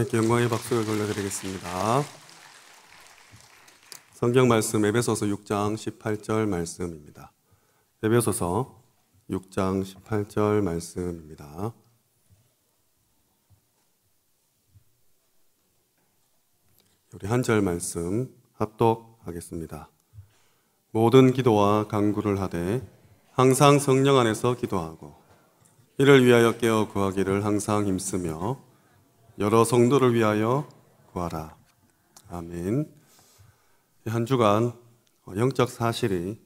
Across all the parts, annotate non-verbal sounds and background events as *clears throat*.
하나님께 영광의 박수를 돌려드리겠습니다. 성경 말씀 에베소서 6장 18절 말씀입니다. 에베소서 6장 18절 말씀입니다. 우리 한 절 말씀 합독하겠습니다. 모든 기도와 간구를 하되 항상 성령 안에서 기도하고 이를 위하여 깨어 구하기를 항상 힘쓰며 여러 성도를 위하여 구하라. 아멘. 한 주간 영적 사실이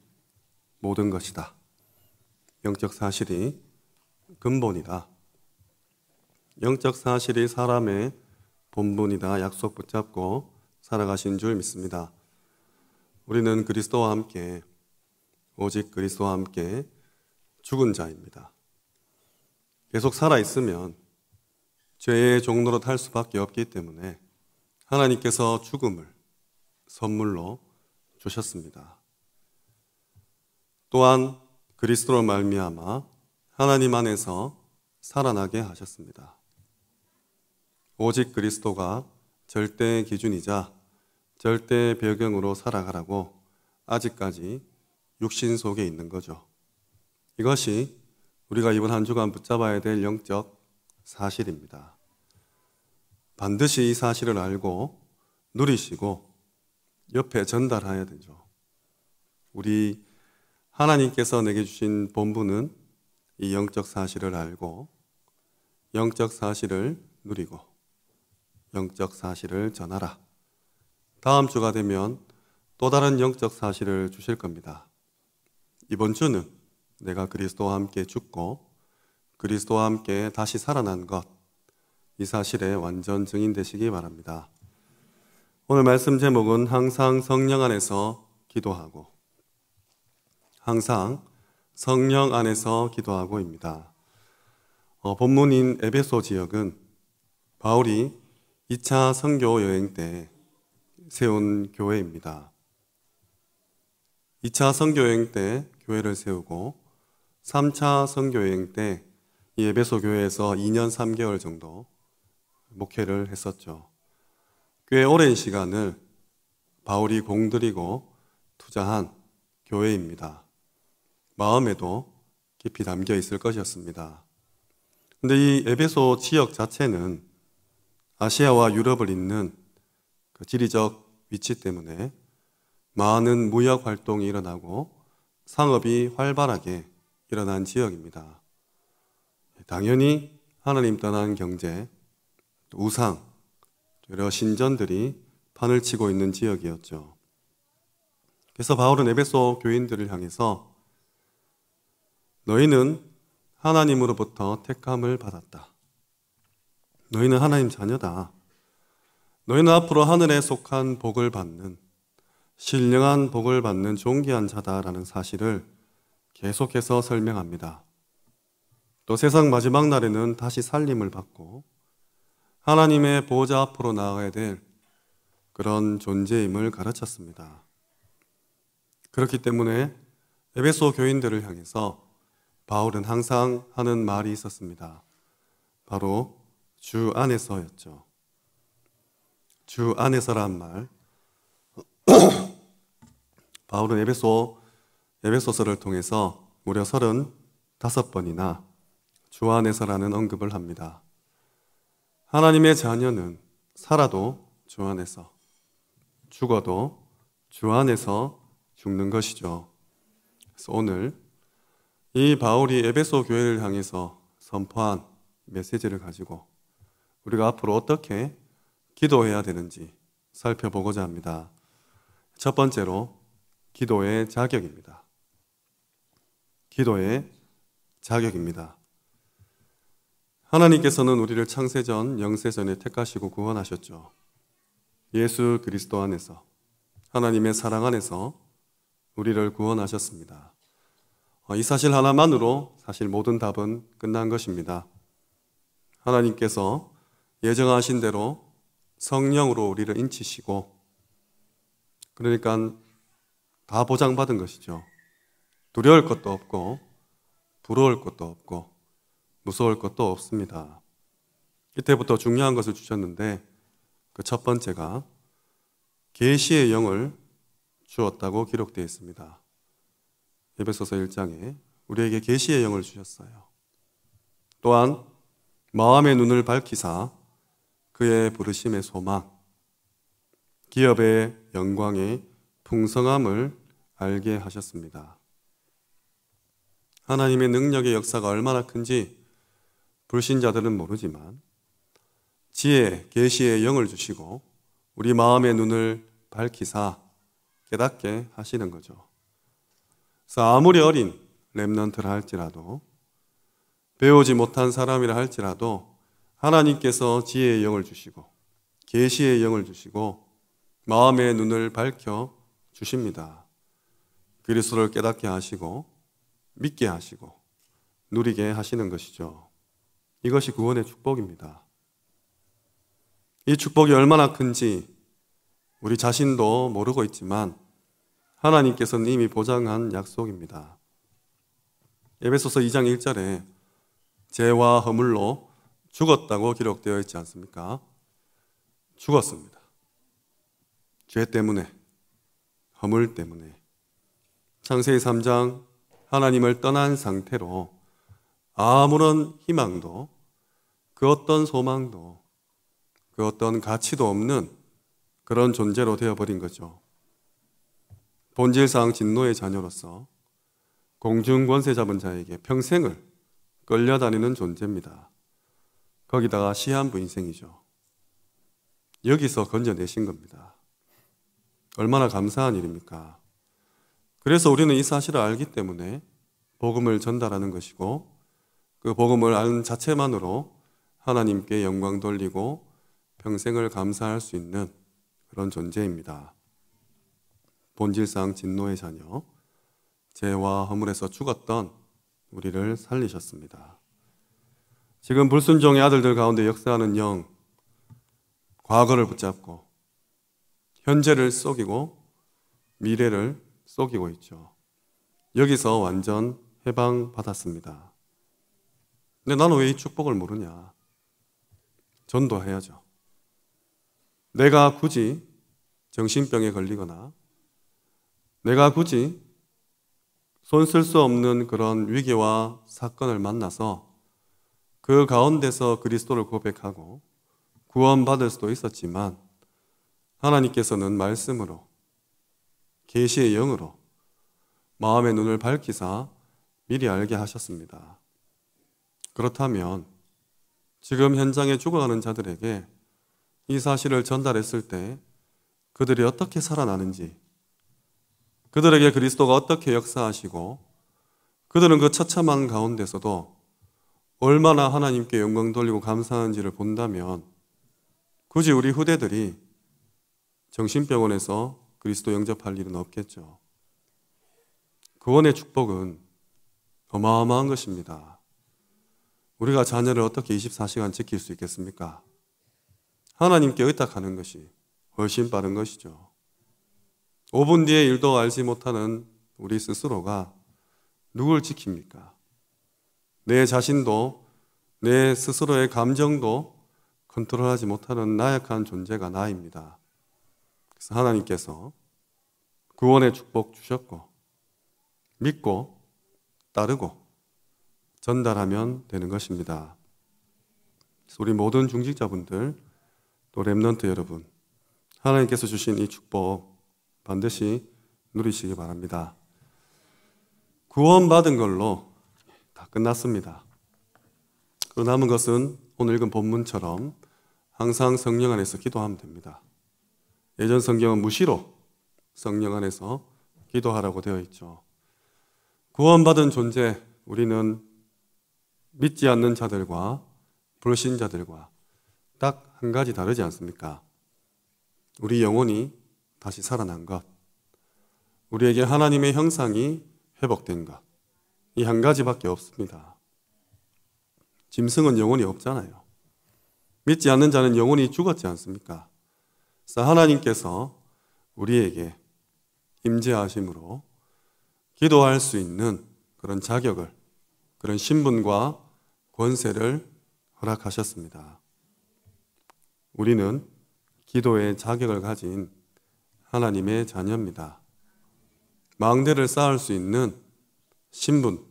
모든 것이다. 영적 사실이 근본이다. 영적 사실이 사람의 본분이다. 약속 붙잡고 살아가신 줄 믿습니다. 우리는 그리스도와 함께 오직 그리스도와 함께 죽은 자입니다. 계속 살아 있으면 죄의 종로로 탈 수밖에 없기 때문에 하나님께서 죽음을 선물로 주셨습니다. 또한 그리스도로 말미암아 하나님 안에서 살아나게 하셨습니다. 오직 그리스도가 절대의 기준이자 절대의 배경으로 살아가라고 아직까지 육신 속에 있는 거죠. 이것이 우리가 이번 한 주간 붙잡아야 될 영적 사실입니다. 반드시 이 사실을 알고 누리시고 옆에 전달해야 되죠. 우리 하나님께서 내게 주신 본분은 이 영적 사실을 알고 영적 사실을 누리고 영적 사실을 전하라. 다음 주가 되면 또 다른 영적 사실을 주실 겁니다. 이번 주는 내가 그리스도와 함께 죽고 그리스도와 함께 다시 살아난 것이 사실에 완전 증인되시기 바랍니다. 오늘 말씀 제목은 항상 성령 안에서 기도하고 항상 성령 안에서 기도하고입니다. 어, 본문인 에베소 지역은 바울이 2차 선교 여행 때 세운 교회입니다. 2차 선교 여행 때 교회를 세우고 3차 선교 여행 때 에베소 교회에서 2년 3개월 정도 목회를 했었죠. 꽤 오랜 시간을 바울이 공들이고 투자한 교회입니다. 마음에도 깊이 담겨 있을 것이었습니다. 근데 이 에베소 지역 자체는 아시아와 유럽을 잇는 그 지리적 위치 때문에 많은 무역 활동이 일어나고 상업이 활발하게 일어난 지역입니다. 당연히 하나님 떠난 경제, 우상, 여러 신전들이 판을 치고 있는 지역이었죠. 그래서 바울은 에베소 교인들을 향해서 너희는 하나님으로부터 택함을 받았다. 너희는 하나님 자녀다. 너희는 앞으로 하늘에 속한 복을 받는 신령한 복을 받는 존귀한 자다라는 사실을 계속해서 설명합니다. 또 세상 마지막 날에는 다시 살림을 받고 하나님의 보호자 앞으로 나아가야 될 그런 존재임을 가르쳤습니다. 그렇기 때문에 에베소 교인들을 향해서 바울은 항상 하는 말이 있었습니다. 바로 주 안에서였죠. 주 안에서란 말. *clears throat* 바울은 에베소 에베소서를 통해서 무려 35번이나 주 안에서라는 언급을 합니다. 하나님의 자녀는 살아도 주 안에서, 죽어도 주 안에서 죽는 것이죠. 그래서 오늘 이 바울이 에베소 교회를 향해서 선포한 메시지를 가지고 우리가 앞으로 어떻게 기도해야 되는지 살펴보고자 합니다. 첫 번째로 기도의 자격입니다. 기도의 자격입니다. 하나님께서는 우리를 창세전, 영세전에 택하시고 구원하셨죠. 예수 그리스도 안에서, 하나님의 사랑 안에서 우리를 구원하셨습니다. 어, 이 사실 하나만으로 사실 모든 답은 끝난 것입니다. 하나님께서 예정하신 대로 성령으로 우리를 인치시고, 그러니까 다 보장받은 것이죠. 두려울 것도 없고, 부러울 것도 없고, 무서울 것도 없습니다. 이때부터 중요한 것을 주셨는데 그 첫 번째가 계시의 영을 주었다고 기록되어 있습니다. 에베소서 1장에 우리에게 계시의 영을 주셨어요. 또한 마음의 눈을 밝히사 그의 부르심의 소망, 기업의 영광의 풍성함을 알게 하셨습니다. 하나님의 능력의 역사가 얼마나 큰지 불신자들은 모르지만 지혜, 계시의 영을 주시고 우리 마음의 눈을 밝히사 깨닫게 하시는 거죠. 그래서 아무리 어린 렘넌트라 할지라도 배우지 못한 사람이라 할지라도 하나님께서 지혜의 영을 주시고 계시의 영을 주시고 마음의 눈을 밝혀 주십니다. 그리스도를 깨닫게 하시고 믿게 하시고 누리게 하시는 것이죠. 이것이 구원의 축복입니다. 이 축복이 얼마나 큰지 우리 자신도 모르고 있지만 하나님께서는 이미 보장한 약속입니다. 에베소서 2장 1절에 죄와 허물로 죽었다고 기록되어 있지 않습니까? 죽었습니다. 죄 때문에, 허물 때문에. 창세기 3장 하나님을 떠난 상태로 아무런 희망도 그 어떤 소망도 그 어떤 가치도 없는 그런 존재로 되어버린 거죠. 본질상 진노의 자녀로서 공중 권세 잡은 자에게 평생을 끌려다니는 존재입니다. 거기다가 시한부 인생이죠. 여기서 건져내신 겁니다. 얼마나 감사한 일입니까? 그래서 우리는 이 사실을 알기 때문에 복음을 전달하는 것이고 그 복음을 아는 자체만으로 하나님께 영광 돌리고 평생을 감사할 수 있는 그런 존재입니다. 본질상 진노의 자녀, 죄와 허물에서 죽었던 우리를 살리셨습니다. 지금 불순종의 아들들 가운데 역사하는 영, 과거를 붙잡고 현재를 속이고 미래를 속이고 있죠. 여기서 완전 해방받았습니다. 근데 나는 왜 이 축복을 모르냐? 전도해야죠. 내가 굳이 정신병에 걸리거나 내가 굳이 손 쓸 수 없는 그런 위기와 사건을 만나서 그 가운데서 그리스도를 고백하고 구원받을 수도 있었지만 하나님께서는 말씀으로 계시의 영으로 마음의 눈을 밝히사 미리 알게 하셨습니다. 그렇다면 지금 현장에 죽어가는 자들에게 이 사실을 전달했을 때 그들이 어떻게 살아나는지, 그들에게 그리스도가 어떻게 역사하시고, 그들은 그 처참한 가운데서도 얼마나 하나님께 영광 돌리고 감사하는지를 본다면, 굳이 우리 후대들이 정신병원에서 그리스도 영접할 일은 없겠죠. 구원의 축복은 어마어마한 것입니다. 우리가 자녀를 어떻게 24시간 지킬 수 있겠습니까? 하나님께 의탁하는 것이 훨씬 빠른 것이죠. 5분 뒤에 일도 알지 못하는 우리 스스로가 누굴 지킵니까? 내 자신도 내 스스로의 감정도 컨트롤하지 못하는 나약한 존재가 나입니다. 그래서 하나님께서 구원의 축복 주셨고 믿고 따르고 전달하면 되는 것입니다. 우리 모든 중직자분들 또 렘넌트 여러분 하나님께서 주신 이 축복 반드시 누리시기 바랍니다. 구원받은 걸로 다 끝났습니다. 그 남은 것은 오늘 읽은 본문처럼 항상 성령 안에서 기도하면 됩니다. 예전 성경은 무시로 성령 안에서 기도하라고 되어 있죠. 구원받은 존재, 우리는 믿지 않는 자들과 불신자들과 딱 한 가지 다르지 않습니까? 우리 영혼이 다시 살아난 것, 우리에게 하나님의 형상이 회복된 것, 이 한 가지밖에 없습니다. 짐승은 영혼이 없잖아요. 믿지 않는 자는 영혼이 죽었지 않습니까? 그래서 하나님께서 우리에게 임재하심으로 기도할 수 있는 그런 자격을, 그런 신분과 권세를 허락하셨습니다. 우리는 기도의 자격을 가진 하나님의 자녀입니다. 망대를 쌓을 수 있는 신분,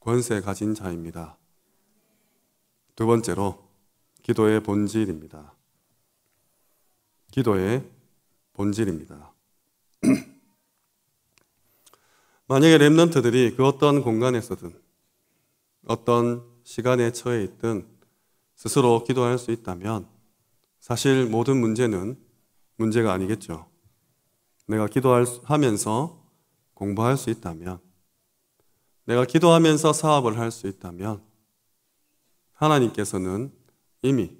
권세 가진 자입니다. 두 번째로 기도의 본질입니다. 기도의 본질입니다. *clears throat* 만약에 랩런트들이 그 어떤 공간에서든 어떤 시간에 처해 있든 스스로 기도할 수 있다면 사실 모든 문제는 문제가 아니겠죠. 내가 기도하면서 공부할 수 있다면 내가 기도하면서 사업을 할 수 있다면 하나님께서는 이미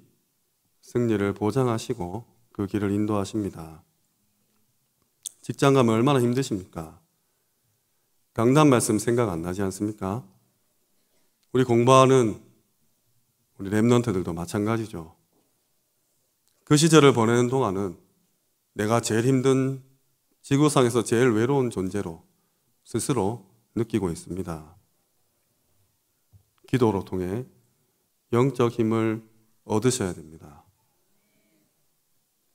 승리를 보장하시고 그 길을 인도하십니다. 직장 가면 얼마나 힘드십니까? 강단 말씀 생각 안 나지 않습니까? 우리 공부하는 우리 랩런트들도 마찬가지죠. 그 시절을 보내는 동안은 내가 제일 힘든 지구상에서 제일 외로운 존재로 스스로 느끼고 있습니다. 기도로 통해 영적 힘을 얻으셔야 됩니다.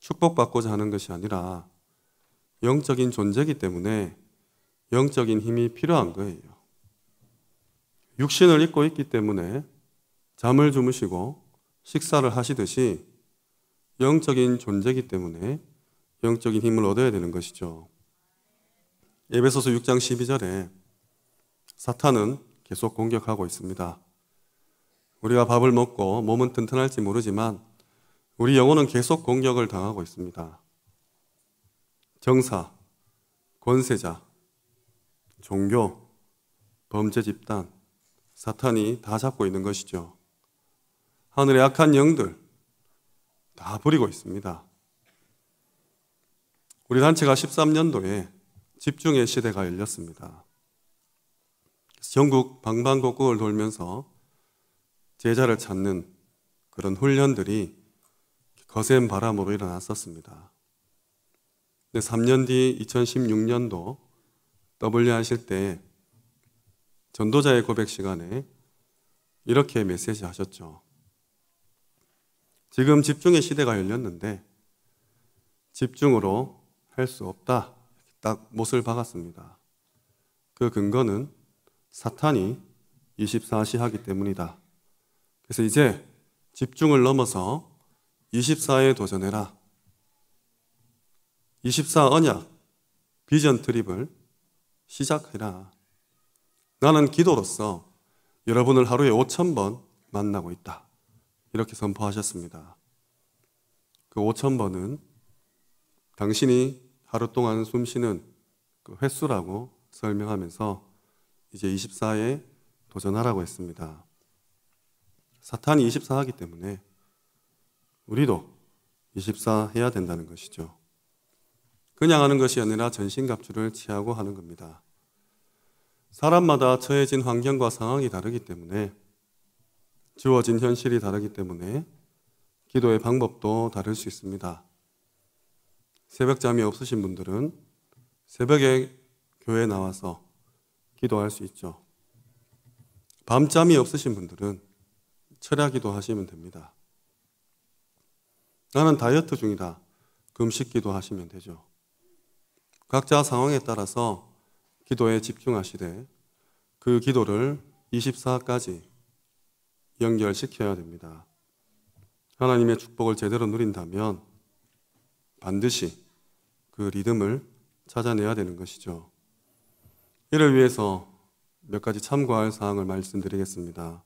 축복받고자 하는 것이 아니라 영적인 존재이기 때문에 영적인 힘이 필요한 거예요. 육신을 입고 있기 때문에 잠을 주무시고 식사를 하시듯이 영적인 존재이기 때문에 영적인 힘을 얻어야 되는 것이죠. 에베소서 6장 12절에 사탄은 계속 공격하고 있습니다. 우리가 밥을 먹고 몸은 튼튼할지 모르지만 우리 영혼은 계속 공격을 당하고 있습니다. 정사, 권세자, 종교, 범죄 집단, 사탄이 다 잡고 있는 것이죠. 하늘의 악한 영들 다 버리고 있습니다. 우리 단체가 13년도에 집중의 시대가 열렸습니다. 전국 방방곡곡을 돌면서 제자를 찾는 그런 훈련들이 거센 바람으로 일어났었습니다. 3년 뒤 2016년도 W 하실 때 전도자의 고백 시간에 이렇게 메시지 하셨죠. 지금 집중의 시대가 열렸는데 집중으로 할 수 없다. 딱 못을 박았습니다. 그 근거는 사탄이 24시 하기 때문이다. 그래서 이제 집중을 넘어서 24에 도전해라. 24 언약, 비전 트립을 시작해라. 나는 기도로서 여러분을 하루에 5천 번 만나고 있다. 이렇게 선포하셨습니다. 그 5천 번은 당신이 하루 동안 숨쉬는 그 횟수라고 설명하면서 이제 24에 도전하라고 했습니다. 사탄이 24 하기 때문에 우리도 24 해야 된다는 것이죠. 그냥 하는 것이 아니라 전신갑주를 취하고 하는 겁니다. 사람마다 처해진 환경과 상황이 다르기 때문에 주어진 현실이 다르기 때문에 기도의 방법도 다를 수 있습니다. 새벽 잠이 없으신 분들은 새벽에 교회에 나와서 기도할 수 있죠. 밤잠이 없으신 분들은 철야 기도하시면 됩니다. 나는 다이어트 중이다. 금식 기도하시면 되죠. 각자 상황에 따라서 기도에 집중하시되 그 기도를 24까지 연결시켜야 됩니다. 하나님의 축복을 제대로 누린다면 반드시 그 리듬을 찾아내야 되는 것이죠. 이를 위해서 몇 가지 참고할 사항을 말씀드리겠습니다.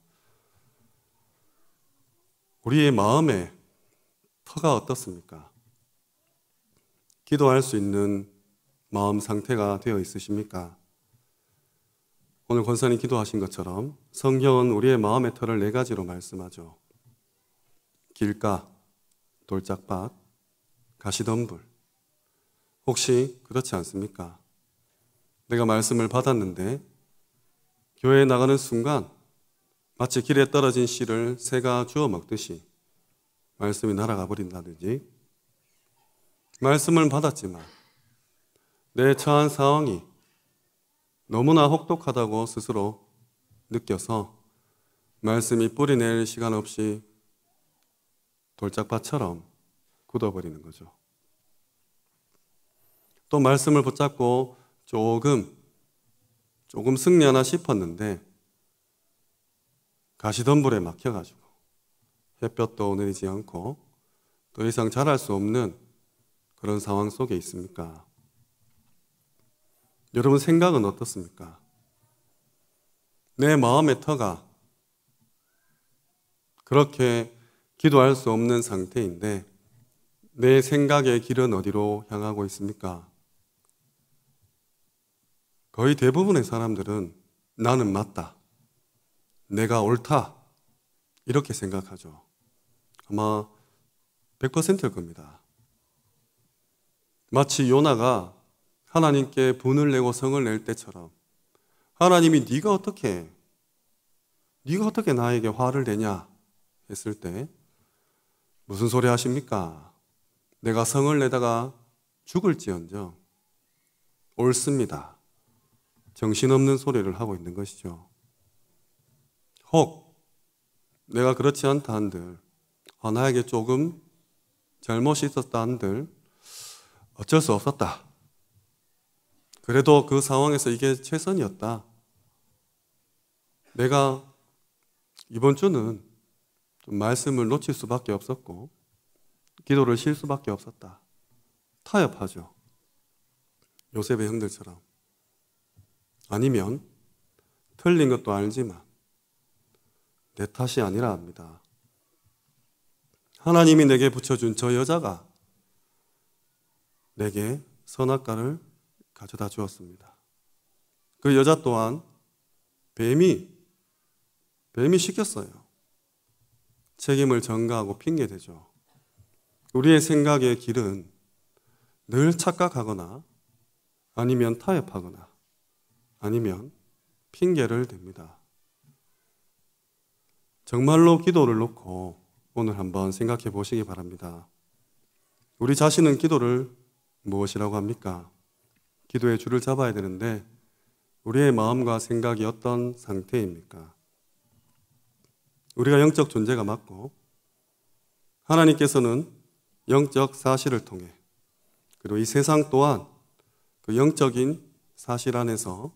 우리의 마음의 터가 어떻습니까? 기도할 수 있는 마음 상태가 되어 있으십니까? 오늘 권사님 기도하신 것처럼 성경은 우리의 마음의 털을 네 가지로 말씀하죠. 길가, 돌짝밭, 가시덤불. 혹시 그렇지 않습니까? 내가 말씀을 받았는데 교회에 나가는 순간 마치 길에 떨어진 씨를 새가 주워 먹듯이 말씀이 날아가 버린다든지 말씀을 받았지만 내 처한 상황이 너무나 혹독하다고 스스로 느껴서 말씀이 뿌리낼 시간 없이 돌짝밭처럼 굳어버리는 거죠. 또 말씀을 붙잡고 조금 조금 승리하나 싶었는데 가시덤불에 막혀가지고 햇볕도 오늘이지 않고 더 이상 잘할 수 없는 그런 상황 속에 있습니까? 여러분 생각은 어떻습니까? 내 마음의 터가 그렇게 기도할 수 없는 상태인데 내 생각의 길은 어디로 향하고 있습니까? 거의 대부분의 사람들은 나는 맞다. 내가 옳다. 이렇게 생각하죠. 아마 100%일 겁니다. 마치 요나가 하나님께 분을 내고 성을 낼 때처럼 하나님이 네가 어떻게 네가 어떻게 나에게 화를 내냐 했을 때 무슨 소리 하십니까? 내가 성을 내다가 죽을지언정 옳습니다. 정신없는 소리를 하고 있는 것이죠. 혹 내가 그렇지 않다 한들 아, 나에게 조금 잘못이 있었다 한들 어쩔 수 없었다. 그래도 그 상황에서 이게 최선이었다. 내가 이번 주는 말씀을 놓칠 수밖에 없었고, 기도를 쉴 수밖에 없었다. 타협하죠. 요셉의 형들처럼. 아니면, 틀린 것도 알지만, 내 탓이 아니라 합니다. 하나님이 내게 붙여준 저 여자가 내게 선악과를 가져다 주었습니다. 그 여자 또한 뱀이 뱀이 시켰어요. 책임을 전가하고 핑계 대죠. 우리의 생각의 길은 늘 착각하거나 아니면 타협하거나 아니면 핑계를 댑니다. 정말로 기도를 놓고 오늘 한번 생각해 보시기 바랍니다. 우리 자신은 기도를 무엇이라고 합니까? 기도의 줄을 잡아야 되는데 우리의 마음과 생각이 어떤 상태입니까? 우리가 영적 존재가 맞고 하나님께서는 영적 사실을 통해 그리고 이 세상 또한 그 영적인 사실 안에서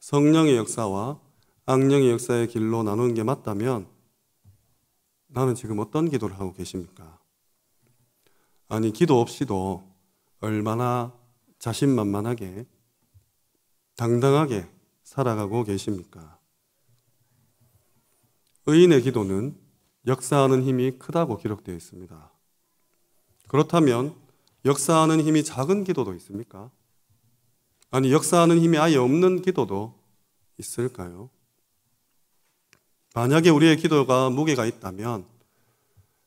성령의 역사와 악령의 역사의 길로 나누는 게 맞다면 나는 지금 어떤 기도를 하고 계십니까? 아니, 기도 없이도 얼마나 자신만만하게 당당하게 살아가고 계십니까? 의인의 기도는 역사하는 힘이 크다고 기록되어 있습니다. 그렇다면 역사하는 힘이 작은 기도도 있습니까? 아니, 역사하는 힘이 아예 없는 기도도 있을까요? 만약에 우리의 기도가 무게가 있다면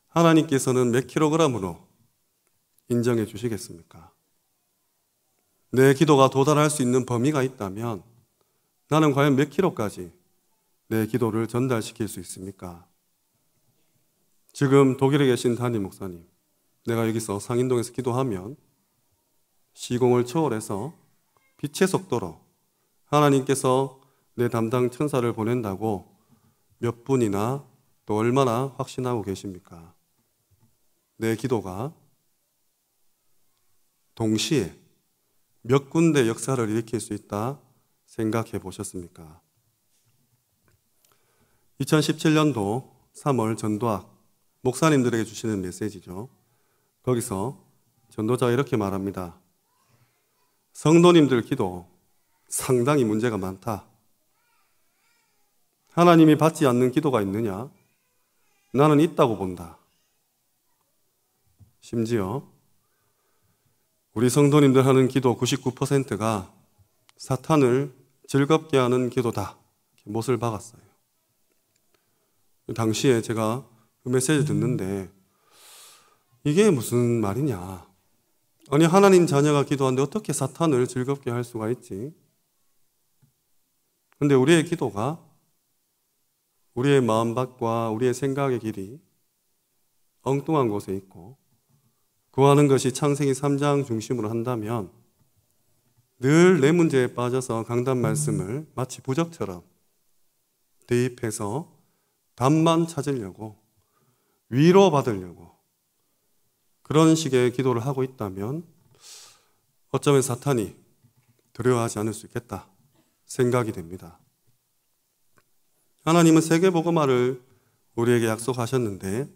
하나님께서는 몇 킬로그램으로 인정해 주시겠습니까? 내 기도가 도달할 수 있는 범위가 있다면 나는 과연 몇 킬로까지 내 기도를 전달시킬 수 있습니까? 지금 독일에 계신 담임 목사님, 내가 여기서 상인동에서 기도하면 시공을 초월해서 빛의 속도로 하나님께서 내 담당 천사를 보낸다고 몇 분이나 또 얼마나 확신하고 계십니까? 내 기도가 동시에 몇 군데 역사를 일으킬 수 있다 생각해 보셨습니까? 2017년도 3월 전도학 목사님들에게 주시는 메시지죠. 거기서 전도자가 이렇게 말합니다. 성도님들 기도 상당히 문제가 많다. 하나님이 받지 않는 기도가 있느냐? 나는 있다고 본다. 심지어 우리 성도님들 하는 기도 99%가 사탄을 즐겁게 하는 기도다. 못을 박았어요. 당시에 제가 그 메시지 듣는데 이게 무슨 말이냐. 아니, 하나님 자녀가 기도하는데 어떻게 사탄을 즐겁게 할 수가 있지? 근데 우리의 기도가 우리의 마음밭과 우리의 생각의 길이 엉뚱한 곳에 있고 구하는 것이 창세기 3장 중심으로 한다면 늘 내 문제에 빠져서 강단 말씀을 마치 부적처럼 대입해서 답만 찾으려고 위로 받으려고 그런 식의 기도를 하고 있다면 어쩌면 사탄이 두려워하지 않을 수 있겠다 생각이 됩니다. 하나님은 세계보고말를 우리에게 약속하셨는데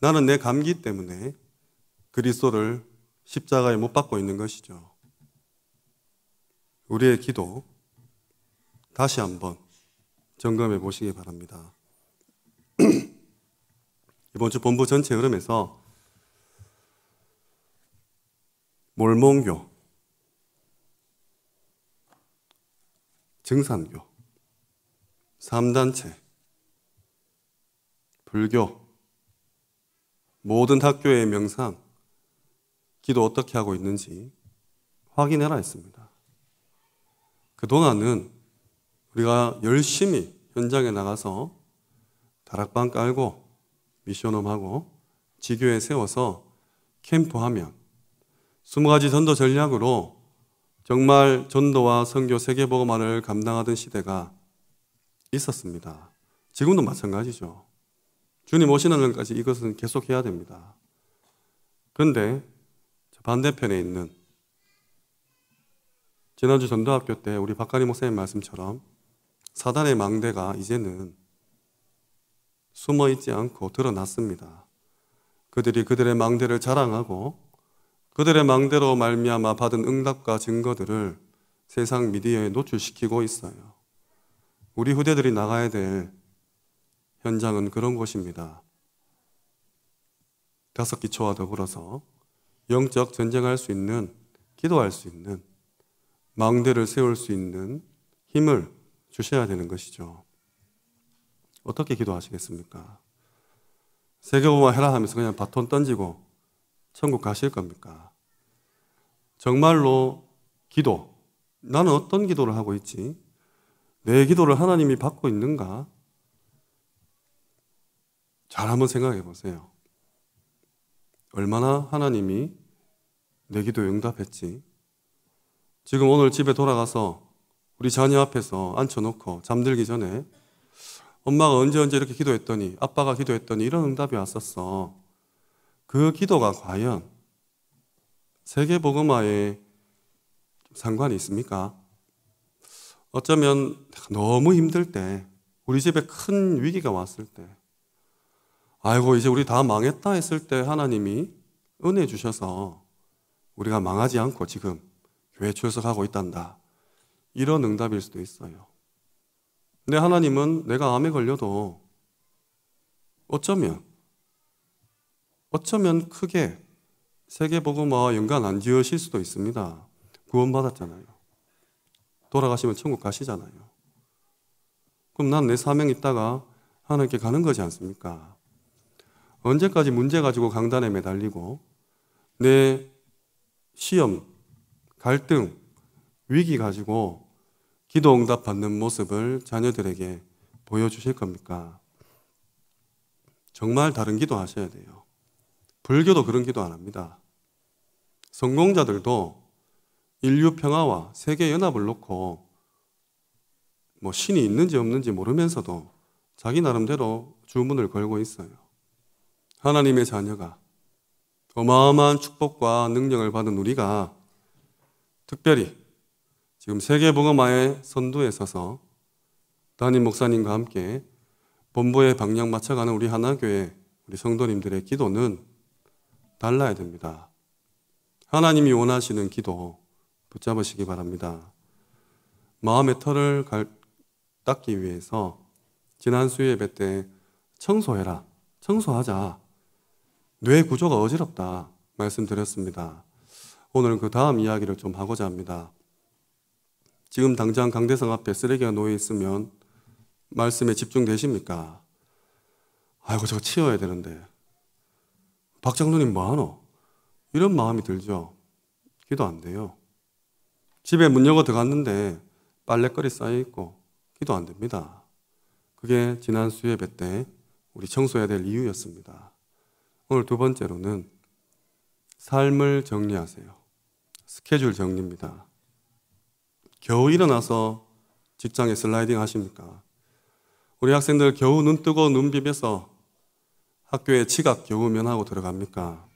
나는 내 감기 때문에 그리스도를 십자가에 못 박고 있는 것이죠. 우리의 기도 다시 한번 점검해 보시기 바랍니다. *clears throat* 이번 주 본부 전체 흐름에서 몰몬교, 증산교, 삼단체, 불교, 모든 학교의 명상, 기도 어떻게 하고 있는지 확인해라 했습니다. 그동안은 우리가 열심히 현장에 나가서 다락방 깔고 미션홈하고 지교회 세워서 캠프하면 20가지 전도 전략으로 정말 전도와 선교 세계복음화를 감당하던 시대가 있었습니다. 지금도 마찬가지죠. 주님 오시는 날까지 이것은 계속해야 됩니다. 그런데 반대편에 있는 지난주 전도학교 때 우리 박가리 목사님 말씀처럼 사단의 망대가 이제는 숨어 있지 않고 드러났습니다. 그들이 그들의 망대를 자랑하고 그들의 망대로 말미암아 받은 응답과 증거들을 세상 미디어에 노출시키고 있어요. 우리 후대들이 나가야 될 현장은 그런 곳입니다. 다섯 기초와 더불어서 영적 전쟁할 수 있는, 기도할 수 있는, 망대를 세울 수 있는 힘을 주셔야 되는 것이죠. 어떻게 기도하시겠습니까? 세계보화 해라 하면서 그냥 바톤 던지고 천국 가실 겁니까? 정말로 기도. 나는 어떤 기도를 하고 있지? 내 기도를 하나님이 받고 있는가? 잘 한번 생각해 보세요. 얼마나 하나님이 내 기도 응답했지. 지금 오늘 집에 돌아가서 우리 자녀 앞에서 앉혀놓고 잠들기 전에 엄마가 언제 언제 이렇게 기도했더니 아빠가 기도했더니 이런 응답이 왔었어. 그 기도가 과연 세계 복음화에 상관이 있습니까? 어쩌면 너무 힘들 때, 우리 집에 큰 위기가 왔을 때, 아이고, 이제 우리 다 망했다 했을 때 하나님이 은혜 주셔서 우리가 망하지 않고 지금 교회 출석하고 있단다. 이런 응답일 수도 있어요. 근데 하나님은 내가 암에 걸려도 어쩌면, 어쩌면 크게 세계보고마와 연관 안 지으실 수도 있습니다. 구원받았잖아요. 돌아가시면 천국 가시잖아요. 그럼 난 내 사명 있다가 하나님께 가는 거지 않습니까? 언제까지 문제 가지고 강단에 매달리고 내 시험, 갈등, 위기 가지고 기도 응답 받는 모습을 자녀들에게 보여주실 겁니까? 정말 다른 기도 하셔야 돼요. 불교도 그런 기도 안 합니다. 성공자들도 인류 평화와 세계 연합을 놓고 뭐 신이 있는지 없는지 모르면서도 자기 나름대로 주문을 걸고 있어요. 하나님의 자녀가 어마어마한 축복과 능력을 받은 우리가 특별히 지금 세계복음마의 선두에 서서 담임 목사님과 함께 본부의 방향 맞춰가는 우리 하나교회 우리 성도님들의 기도는 달라야 됩니다. 하나님이 원하시는 기도 붙잡으시기 바랍니다. 마음의 털을 갈, 닦기 위해서 지난 수요예배 때 청소해라, 청소하자 뇌 구조가 어지럽다 말씀드렸습니다. 오늘은 그 다음 이야기를 좀 하고자 합니다. 지금 당장 강대상 앞에 쓰레기가 놓여 있으면 말씀에 집중되십니까? 아이고 저거 치워야 되는데 박장로님 뭐하노? 이런 마음이 들죠. 기도 안 돼요. 집에 문 열고 들어갔는데 빨래거리 쌓여있고 기도 안 됩니다. 그게 지난 수요배 때 우리 청소해야 될 이유였습니다. 오늘 두 번째로는 삶을 정리하세요. 스케줄 정리입니다. 겨우 일어나서 직장에 슬라이딩 하십니까? 우리 학생들 겨우 눈 뜨고 눈 비벼서 학교에 지각 겨우 면하고 들어갑니까?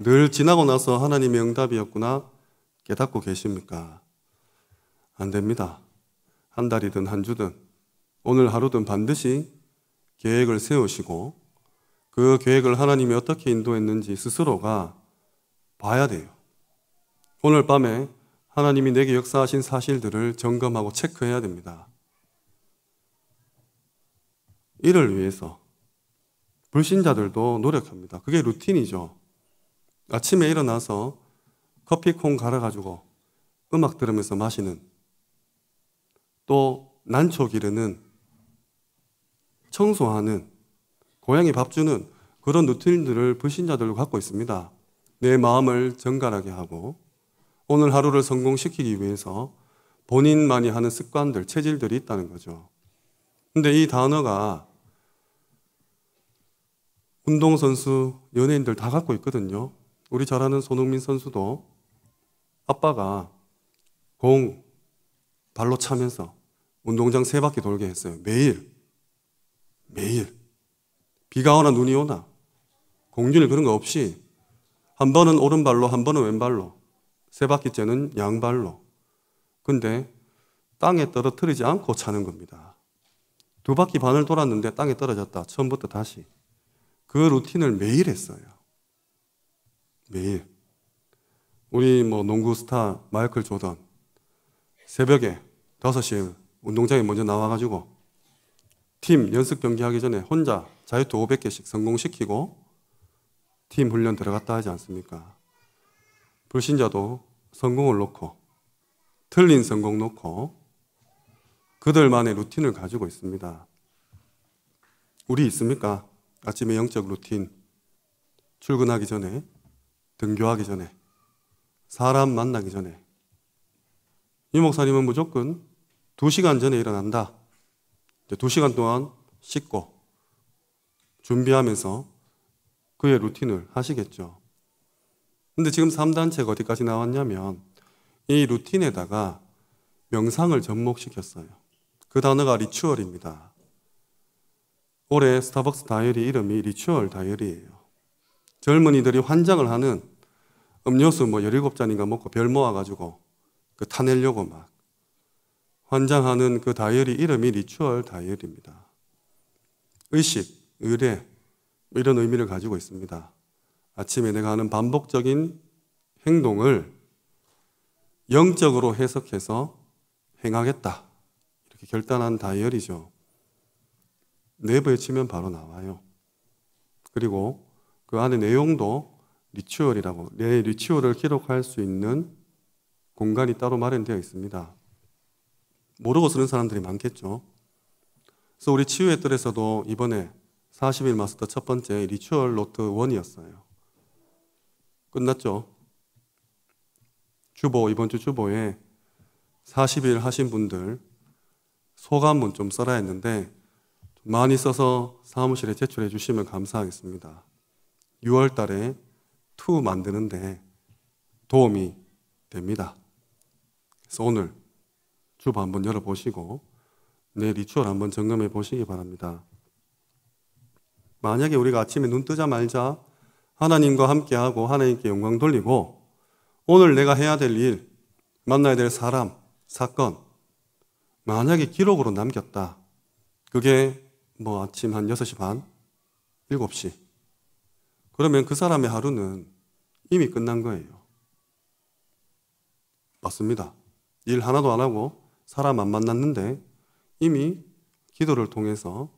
늘 지나고 나서 하나님의 응답이었구나 깨닫고 계십니까? 안 됩니다. 한 달이든 한 주든 오늘 하루든 반드시 계획을 세우시고 그 계획을 하나님이 어떻게 인도했는지 스스로가 봐야 돼요. 오늘 밤에 하나님이 내게 역사하신 사실들을 점검하고 체크해야 됩니다. 이를 위해서 불신자들도 노력합니다. 그게 루틴이죠. 아침에 일어나서 커피콩 갈아가지고 음악 들으면서 마시는 또 난초 기르는 청소하는 고양이 밥 주는 그런 루틴들을 불신자들로 갖고 있습니다. 내 마음을 정갈하게 하고 오늘 하루를 성공시키기 위해서 본인만이 하는 습관들, 체질들이 있다는 거죠. 근데 이 단어가 운동선수, 연예인들 다 갖고 있거든요. 우리 잘 아는 손흥민 선수도 아빠가 공, 발로 차면서 운동장 세 바퀴 돌게 했어요. 매일. 매일. 비가 오나 눈이 오나 공휴일 그런 거 없이 한 번은 오른발로 한 번은 왼발로 세 바퀴째는 양발로 근데 땅에 떨어뜨리지 않고 차는 겁니다. 두 바퀴 반을 돌았는데 땅에 떨어졌다. 처음부터 다시. 그 루틴을 매일 했어요. 매일. 우리 뭐 농구 스타 마이클 조던 새벽에 5시에 운동장에 먼저 나와가지고 팀 연습 경기하기 전에 혼자 자유투 500개씩 성공시키고 팀 훈련 들어갔다 하지 않습니까? 불신자도 성공을 놓고 틀린 성공 놓고 그들만의 루틴을 가지고 있습니다. 우리 있습니까? 아침에 영적 루틴 출근하기 전에 등교하기 전에 사람 만나기 전에 이 목사님은 무조건 2시간 전에 일어난다. 두 시간 동안 씻고 준비하면서 그의 루틴을 하시겠죠. 근데 지금 3단체가 어디까지 나왔냐면 이 루틴에다가 명상을 접목시켰어요. 그 단어가 리추얼입니다. 올해 스타벅스 다이어리 이름이 리추얼 다이어리예요. 젊은이들이 환장을 하는 음료수 뭐 17잔인가 먹고 별 모아가지고 그 타내려고 막 환장하는 그 다이어리 이름이 리추얼 다이어리입니다. 의식, 의뢰 이런 의미를 가지고 있습니다. 아침에 내가 하는 반복적인 행동을 영적으로 해석해서 행하겠다. 이렇게 결단한 다이어리죠. 내부에 치면 바로 나와요. 그리고 그 안에 내용도 리추얼이라고 내 리추얼을 기록할 수 있는 공간이 따로 마련되어 있습니다. 모르고 쓰는 사람들이 많겠죠. 그래서 우리 치유의 뜰에서도 이번에 40일 마스터 첫 번째 리추얼 노트 1이었어요. 끝났죠? 주보, 이번 주 주보에 40일 하신 분들 소감문 좀 써라 했는데 많이 써서 사무실에 제출해 주시면 감사하겠습니다. 6월 달에 투 만드는데 도움이 됩니다. 그래서 오늘 주부 한번 열어보시고 내 리추얼 한번 점검해 보시기 바랍니다. 만약에 우리가 아침에 눈 뜨자마자 하나님과 함께하고 하나님께 영광 돌리고 오늘 내가 해야 될 일, 만나야 될 사람, 사건, 만약에 기록으로 남겼다. 그게 뭐 아침 한 6시 반, 7시. 그러면 그 사람의 하루는 이미 끝난 거예요. 맞습니다. 일 하나도 안 하고 사람 안 만났는데 이미 기도를 통해서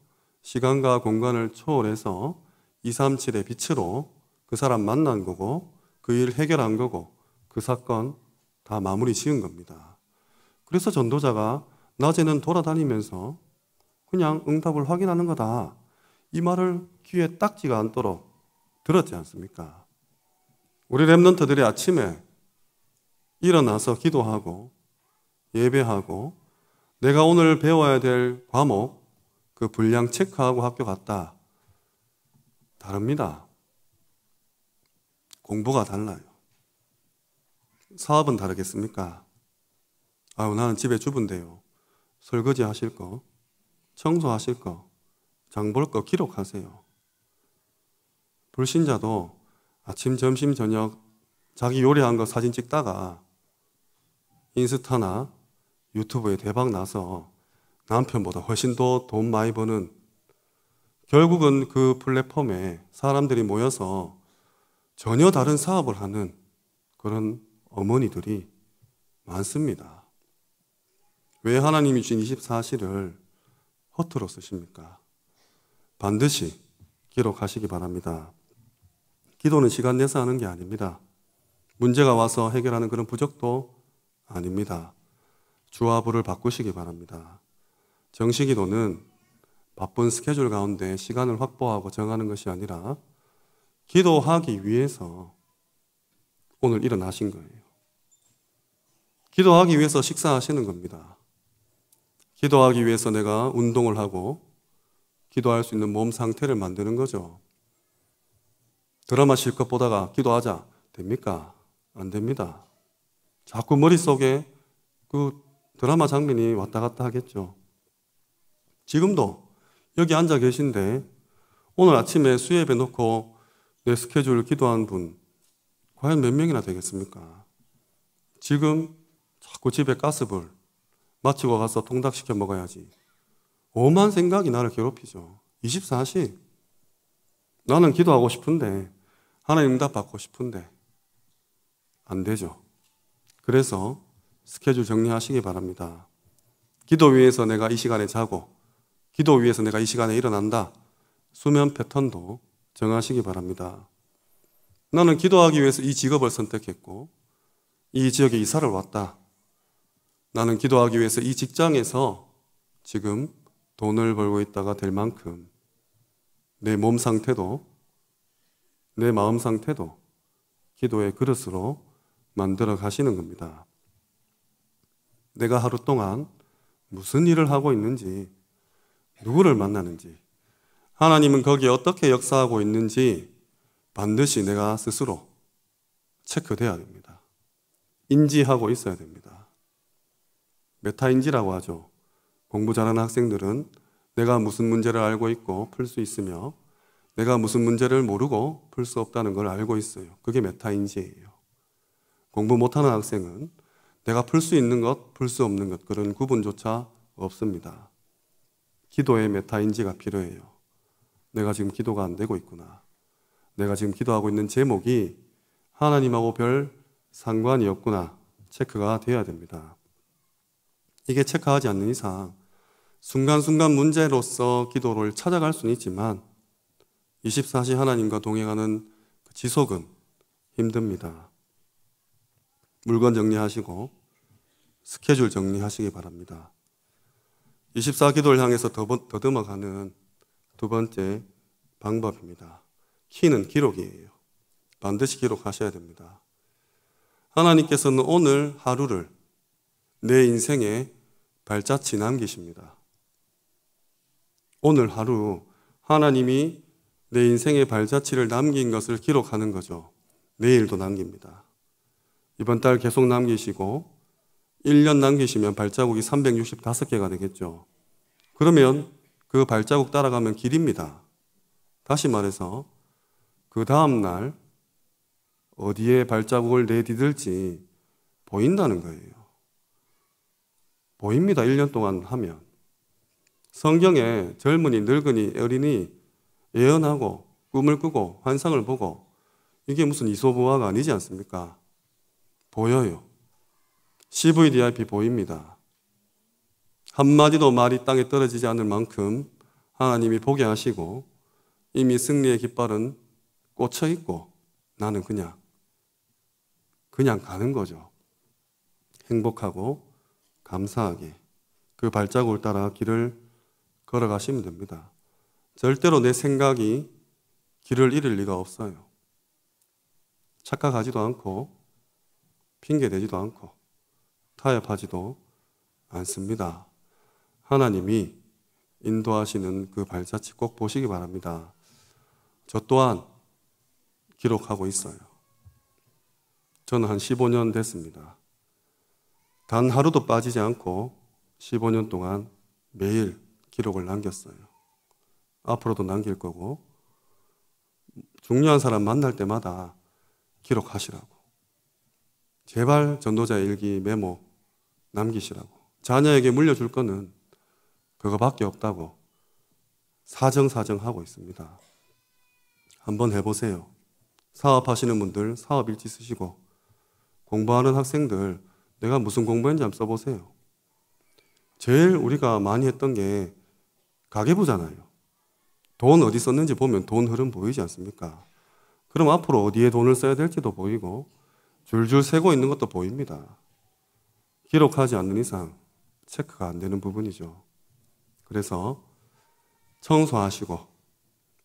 시간과 공간을 초월해서 237의 빛으로 그 사람 만난 거고 그 일 해결한 거고 그 사건 다 마무리 지은 겁니다. 그래서 전도자가 낮에는 돌아다니면서 그냥 응답을 확인하는 거다. 이 말을 귀에 딱지가 않도록 들었지 않습니까? 우리 랩런터들이 아침에 일어나서 기도하고 예배하고 내가 오늘 배워야 될 과목 그 분량 체크하고 학교 갔다. 다릅니다. 공부가 달라요. 사업은 다르겠습니까? 아유, 나는 집에 주부인데요. 설거지 하실 거, 청소하실 거, 장 볼 거 기록하세요. 불신자도 아침, 점심, 저녁 자기 요리한 거 사진 찍다가 인스타나 유튜브에 대박 나서 남편보다 훨씬 더 돈 많이 버는 결국은 그 플랫폼에 사람들이 모여서 전혀 다른 사업을 하는 그런 어머니들이 많습니다. 왜 하나님이 주신 24시를 허투루 쓰십니까? 반드시 기록하시기 바랍니다. 기도는 시간 내서 하는 게 아닙니다. 문제가 와서 해결하는 그런 부적도 아닙니다. 주화부를 바꾸시기 바랍니다. 정식기도는 바쁜 스케줄 가운데 시간을 확보하고 정하는 것이 아니라 기도하기 위해서 오늘 일어나신 거예요. 기도하기 위해서 식사하시는 겁니다. 기도하기 위해서 내가 운동을 하고 기도할 수 있는 몸 상태를 만드는 거죠. 드라마 실컷 보다가 기도하자. 됩니까? 안 됩니다. 자꾸 머릿속에 그 드라마 장면이 왔다 갔다 하겠죠. 지금도 여기 앉아 계신데 오늘 아침에 수협에 놓고 내 스케줄 기도한 분 과연 몇 명이나 되겠습니까? 지금 자꾸 집에 가스불 마치고 가서 통닭시켜 먹어야지. 오만 생각이 나를 괴롭히죠. 24시. 나는 기도하고 싶은데 하나님 응답받고 싶은데 안 되죠. 그래서 스케줄 정리하시기 바랍니다. 기도 위에서 내가 이 시간에 자고, 기도 위에서 내가 이 시간에 일어난다. 수면 패턴도 정하시기 바랍니다. 나는 기도하기 위해서 이 직업을 선택했고, 이 지역에 이사를 왔다. 나는 기도하기 위해서 이 직장에서 지금 돈을 벌고 있다가 될 만큼 내 몸 상태도 내 마음 상태도 기도의 그릇으로 만들어 가시는 겁니다. 내가 하루 동안 무슨 일을 하고 있는지, 누구를 만나는지, 하나님은 거기에 어떻게 역사하고 있는지 반드시 내가 스스로 체크돼야 됩니다. 인지하고 있어야 됩니다. 메타인지라고 하죠. 공부 잘하는 학생들은 내가 무슨 문제를 알고 있고 풀 수 있으며 내가 무슨 문제를 모르고 풀 수 없다는 걸 알고 있어요. 그게 메타인지예요. 공부 못하는 학생은 내가 풀 수 있는 것, 풀 수 없는 것 그런 구분조차 없습니다. 기도의 메타인지가 필요해요. 내가 지금 기도가 안 되고 있구나. 내가 지금 기도하고 있는 제목이 하나님하고 별 상관이 없구나. 체크가 되어야 됩니다. 이게 체크하지 않는 이상 순간순간 문제로서 기도를 찾아갈 수는 있지만 24시 하나님과 동행하는 그 지속은 힘듭니다. 물건 정리하시고 스케줄 정리하시기 바랍니다. 24기도를 향해서 더듬어가는 두 번째 방법입니다. 키는 기록이에요. 반드시 기록하셔야 됩니다. 하나님께서는 오늘 하루를 내 인생에 발자취 남기십니다. 오늘 하루 하나님이 내 인생의 발자취를 남긴 것을 기록하는 거죠. 내일도 남깁니다. 이번 달 계속 남기시고 1년 남기시면 발자국이 365개가 되겠죠. 그러면 그 발자국 따라가면 길입니다. 다시 말해서 그 다음날 어디에 발자국을 내디딜지 보인다는 거예요. 보입니다. 1년 동안 하면. 성경에 젊은이, 늙은이, 어린이 예언하고 꿈을 꾸고 환상을 보고 이게 무슨 이소부화가 아니지 않습니까? 보여요. CVDIP 보입니다. 한마디도 말이 땅에 떨어지지 않을 만큼 하나님이 보게 하시고 이미 승리의 깃발은 꽂혀 있고 나는 그냥 그냥 가는 거죠. 행복하고 감사하게 그 발자국을 따라 길을 걸어가시면 됩니다. 절대로 내 생각이 길을 잃을 리가 없어요. 착각하지도 않고 핑계대지도 않고 타협하지도 않습니다. 하나님이 인도하시는 그 발자취 꼭 보시기 바랍니다. 저 또한 기록하고 있어요. 저는 한 15년 됐습니다. 단 하루도 빠지지 않고 15년 동안 매일 기록을 남겼어요. 앞으로도 남길 거고, 중요한 사람 만날 때마다 기록하시라고. 제발 전도자 일기 메모 남기시라고. 자녀에게 물려줄 거는 그거밖에 없다고 사정사정 하고 있습니다. 한번 해보세요. 사업하시는 분들 사업 일지 쓰시고 공부하는 학생들 내가 무슨 공부했는지 한번 써보세요. 제일 우리가 많이 했던 게 가계부잖아요. 돈 어디 썼는지 보면 돈 흐름 보이지 않습니까? 그럼 앞으로 어디에 돈을 써야 될지도 보이고 줄줄 세고 있는 것도 보입니다. 기록하지 않는 이상 체크가 안 되는 부분이죠. 그래서 청소하시고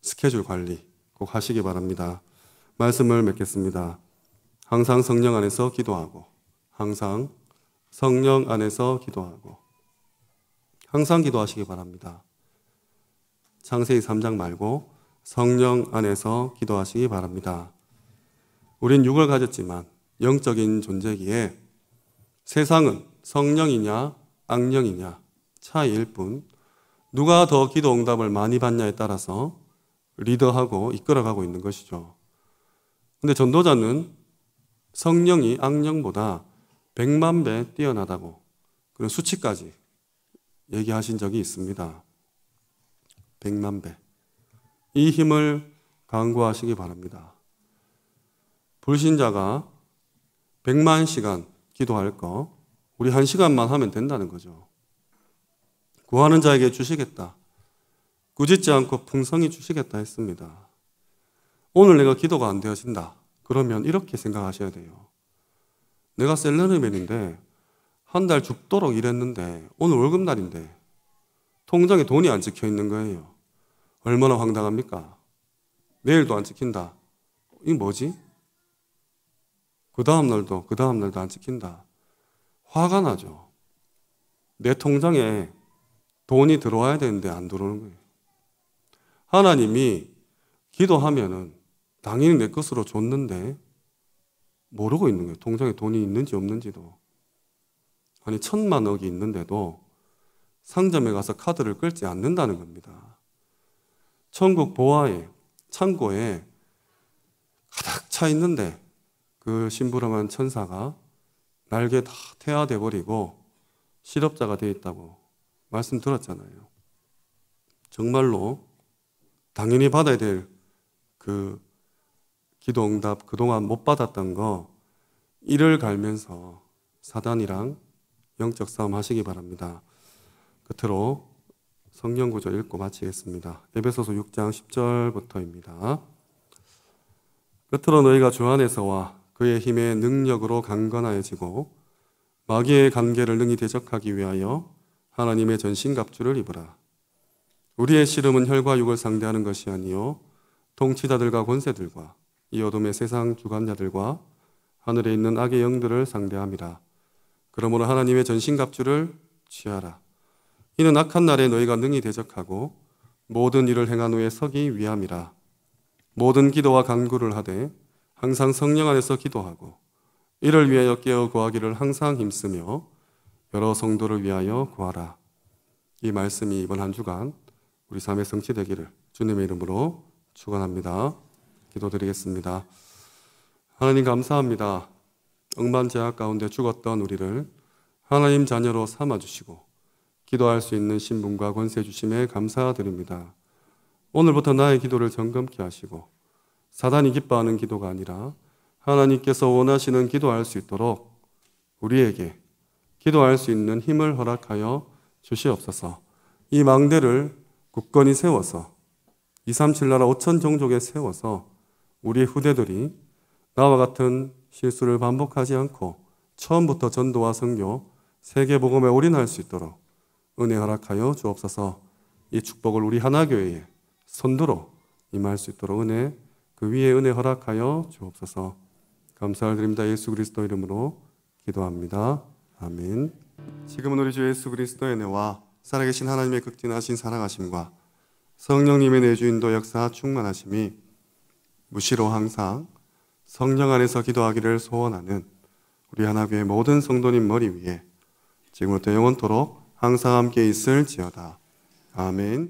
스케줄 관리 꼭 하시기 바랍니다. 말씀을 맺겠습니다. 항상 성령 안에서 기도하고, 항상 성령 안에서 기도하고, 항상 기도하시기 바랍니다. 창세기 3장 말고 성령 안에서 기도하시기 바랍니다. 우린 육을 가졌지만 영적인 존재기에 세상은 성령이냐 악령이냐 차이일 뿐 누가 더 기도 응답을 많이 받냐에 따라서 리더하고 이끌어가고 있는 것이죠. 근데 전도자는 성령이 악령보다 100만 배 뛰어나다고 그런 수치까지 얘기하신 적이 있습니다. 100만 배. 이 힘을 강구하시기 바랍니다. 불신자가 100만 시간 기도할 거 우리 한 시간만 하면 된다는 거죠. 구하는 자에게 주시겠다. 꾸짖지 않고 풍성히 주시겠다 했습니다. 오늘 내가 기도가 안 되어진다. 그러면 이렇게 생각하셔야 돼요. 내가 셀러리맨인데 한 달 죽도록 일했는데 오늘 월급날인데 통장에 돈이 안 찍혀 있는 거예요. 얼마나 황당합니까? 내일도 안 찍힌다. 이 뭐지? 그 다음날도, 그 다음날도 안 찍힌다. 화가 나죠. 내 통장에 돈이 들어와야 되는데 안 들어오는 거예요. 하나님이 기도하면은 당연히 내 것으로 줬는데 모르고 있는 거예요. 통장에 돈이 있는지 없는지도. 아니, 천만 억이 있는데도 상점에 가서 카드를 끌지 않는다는 겁니다. 천국 보아에, 창고에 가득 차 있는데 그 심부름한 천사가 날개 다 태화돼 버리고 실업자가 되어 있다고 말씀 들었잖아요. 정말로 당연히 받아야 될 그 기도 응답 그동안 못 받았던 거 이를 갈면서 사단이랑 영적 싸움 하시기 바랍니다. 끝으로 성경 구절 읽고 마치겠습니다. 에베소서 6장 10절부터입니다. 끝으로 너희가 주 안에서와 그의 힘의 능력으로 강건하여지고 마귀의 관계를 능히 대적하기 위하여 하나님의 전신갑주를 입으라. 우리의 씨름은 혈과 육을 상대하는 것이 아니요 통치자들과 권세들과 이 어둠의 세상 주관자들과 하늘에 있는 악의 영들을 상대함이라. 그러므로 하나님의 전신갑주를 취하라. 이는 악한 날에 너희가 능히 대적하고 모든 일을 행한 후에 서기 위함이라. 모든 기도와 간구를 하되 항상 성령 안에서 기도하고 이를 위하여 깨어 구하기를 항상 힘쓰며 여러 성도를 위하여 구하라. 이 말씀이 이번 한 주간 우리 삶의 성취되기를 주님의 이름으로 축원합니다. 기도드리겠습니다. 하나님 감사합니다. 억만 제약 가운데 죽었던 우리를 하나님 자녀로 삼아 주시고 기도할 수 있는 신분과 권세 주심에 감사드립니다. 오늘부터 나의 기도를 점검케 하시고 사단이 기뻐하는 기도가 아니라 하나님께서 원하시는 기도할 수 있도록 우리에게 기도할 수 있는 힘을 허락하여 주시옵소서. 이 망대를 굳건히 세워서 237 나라 5천 종족에 세워서 우리 후대들이 나와 같은 실수를 반복하지 않고 처음부터 전도와 선교 세계 복음에 올인할 수 있도록 은혜 허락하여 주옵소서. 이 축복을 우리 하나교회에 선두로 임할 수 있도록 은혜 그 위에 은혜 허락하여 주옵소서. 감사를 드립니다. 예수 그리스도 이름으로 기도합니다. 아멘. 지금은 우리 주 예수 그리스도의 은혜와 살아계신 하나님의 극진하신 사랑하심과 성령님의 내주인도 역사 충만하심이 무시로 항상 성령 안에서 기도하기를 소원하는 우리 하나교의 모든 성도님 머리 위에 지금부터 영원토록 항상 함께 있을지어다. 아멘.